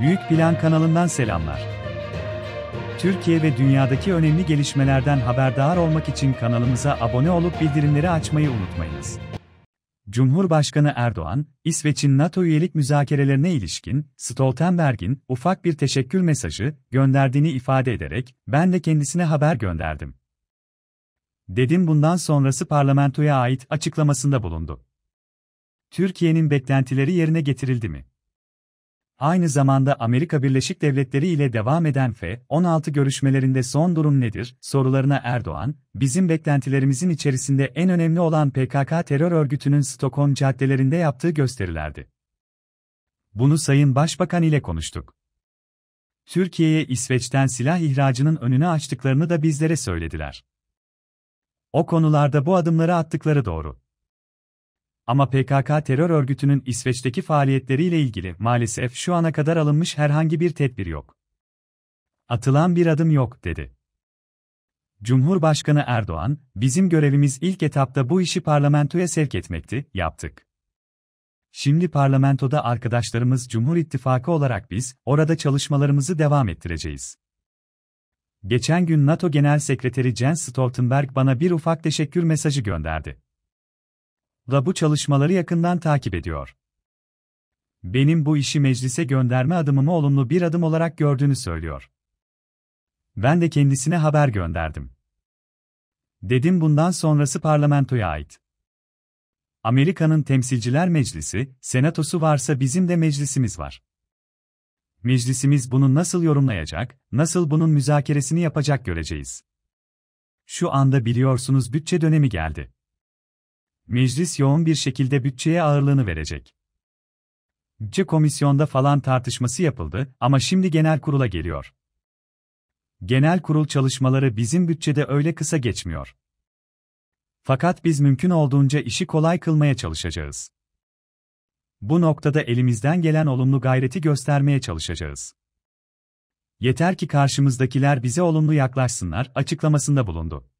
Büyük Plan kanalından selamlar. Türkiye ve dünyadaki önemli gelişmelerden haberdar olmak için kanalımıza abone olup bildirimleri açmayı unutmayınız. Cumhurbaşkanı Erdoğan, İsveç'in NATO üyelik müzakerelerine ilişkin Stoltenberg'in ufak bir teşekkür mesajı gönderdiğini ifade ederek ben de kendisine haber gönderdim. Dedim bundan sonrası parlamentoya ait açıklamasında bulundu. Türkiye'nin beklentileri yerine getirildi mi? Aynı zamanda Amerika Birleşik Devletleri ile devam eden F-16 görüşmelerinde son durum nedir sorularına Erdoğan, bizim beklentilerimizin içerisinde en önemli olan PKK terör örgütünün Stockholm caddelerinde yaptığı gösterilerdi. Bunu Sayın Başbakan ile konuştuk. Türkiye'ye İsveç'ten silah ihracının önünü açtıklarını da bizlere söylediler. O konularda bu adımları attıkları doğru ama PKK terör örgütünün İsveç'teki faaliyetleriyle ilgili maalesef şu ana kadar alınmış herhangi bir tedbir yok. Atılan bir adım yok, dedi. Cumhurbaşkanı Erdoğan, bizim görevimiz ilk etapta bu işi parlamentoya sevk etmekti, yaptık. Şimdi parlamentoda arkadaşlarımız Cumhur İttifakı olarak biz, orada çalışmalarımızı devam ettireceğiz. Geçen gün NATO Genel Sekreteri Jens Stoltenberg bana bir ufak teşekkür mesajı gönderdi da bu çalışmaları yakından takip ediyor. Benim bu işi meclise gönderme adımımı olumlu bir adım olarak gördüğünü söylüyor. Ben de kendisine haber gönderdim. Dedim bundan sonrası parlamentoya ait. Amerika'nın Temsilciler Meclisi, Senatosu varsa bizim de meclisimiz var. Meclisimiz bunu nasıl yorumlayacak, nasıl bunun müzakeresini yapacak göreceğiz. Şu anda biliyorsunuz bütçe dönemi geldi. Meclis yoğun bir şekilde bütçeye ağırlığını verecek. Bütçe komisyonda falan tartışması yapıldı ama şimdi genel kurula geliyor. Genel kurul çalışmaları bizim bütçede öyle kısa geçmiyor. Fakat biz mümkün olduğunca işi kolay kılmaya çalışacağız. Bu noktada elimizden gelen olumlu gayreti göstermeye çalışacağız. Yeter ki karşımızdakiler bize olumlu yaklaşsınlar açıklamasında bulundu.